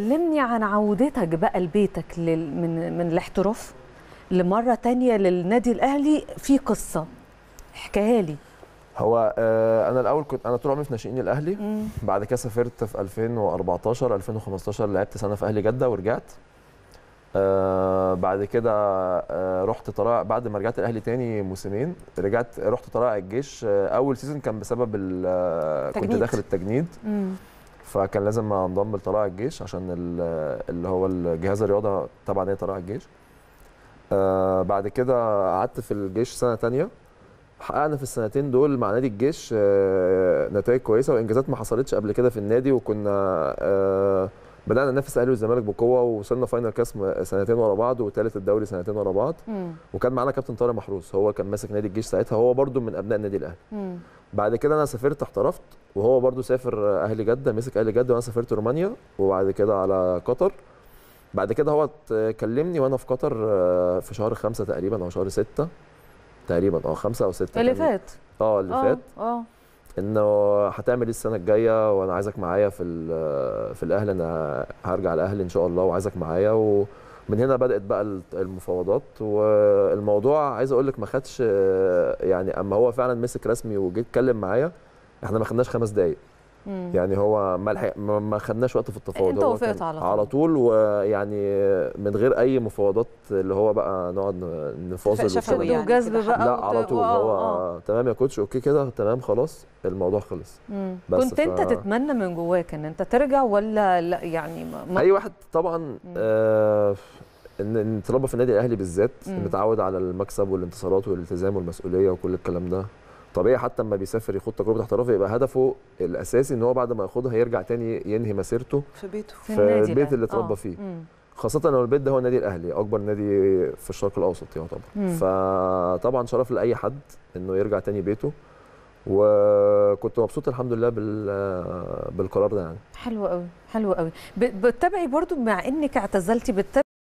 كلمني عن عودتك بقى لبيتك لل... من من الاحتراف لمره تانية للنادي الاهلي في قصه احكيها لي هو آه، انا الاول كنت انا طول عمري في ناشئين الاهلي مم. بعد كده سافرت في 2014 2015 لعبت سنه في اهلي جده ورجعت آه، بعد كده آه، رحت طلع بعد ما رجعت الاهلي تاني موسمين رجعت رحت طلائع الجيش اول سيزون كان بسبب كنت داخل التجنيد مم. فكان لازم انضم لطلائع الجيش عشان اللي هو الجهاز الرياضه تبع نادي طلائع الجيش آه، بعد كده قعدت في الجيش سنه تانية حققنا في السنتين دول مع نادي الجيش آه، نتائج كويسه وانجازات ما حصلتش قبل كده في النادي وكنا آه، بدانا ننافس الاهلي والزمالك بقوه ووصلنا فاينل كاس سنتين ورا بعض وثالث الدوري سنتين ورا بعض وكان معانا كابتن طارق محروس هو كان ماسك نادي الجيش ساعتها هو برده من ابناء النادي الاهلي بعد كده انا سافرت احترفت وهو برضو سافر اهلي جده مسك اهلي جده وانا سافرت رومانيا وبعد كده على قطر بعد كده هو كلمني وانا في قطر آه، في شهر خمسة تقريبا او شهر ستة تقريبا اه خمسة او ستة اللي فات اه اللي آه، فات اه انه هتعمل ايه السنه الجايه وانا عايزك معايا في آه، في الاهلي انا هرجع الاهلي ان شاء الله وعايزك معايا و... من هنا بدات بقى المفاوضات والموضوع عايز اقول لك ما خدش يعني اما هو فعلا مسك رسمي وجه اتكلم معايا احنا ما خدناش خمس دقائق مم. يعني هو ما ما خدناش وقت في التفاوض انت وافقت على طول على طول ويعني من غير اي مفاوضات اللي هو بقى نقعد نفاصل يعني وجذب بقى لا على طول هو آه. تمام يا كوتش اوكي كده تمام خلاص الموضوع خلص بس كنت ف... انت تتمنى من جواك ان انت ترجع ولا لا يعني ما... اي واحد طبعا آه، ان نتربى في النادي الاهلي بالذات متعود على المكسب والانتصارات والالتزام والمسؤوليه وكل الكلام ده طبيعي حتى لما بيسافر يخوض تجربه احترافيه يبقى هدفه الاساسي ان هو بعد ما ياخدها يرجع تاني ينهي مسيرته في بيته في, في البيت اللي اتربى آه. فيه مم. خاصة لو البيت ده هو النادي الاهلي اكبر نادي في الشرق الاوسط يعتبر فطبعا شرف لاي حد انه يرجع تاني بيته وكنت مبسوط الحمد لله بالقرار ده يعني حلو قوي حلو قوي بتتابعي برضو مع انك اعتزلتي بتتابعي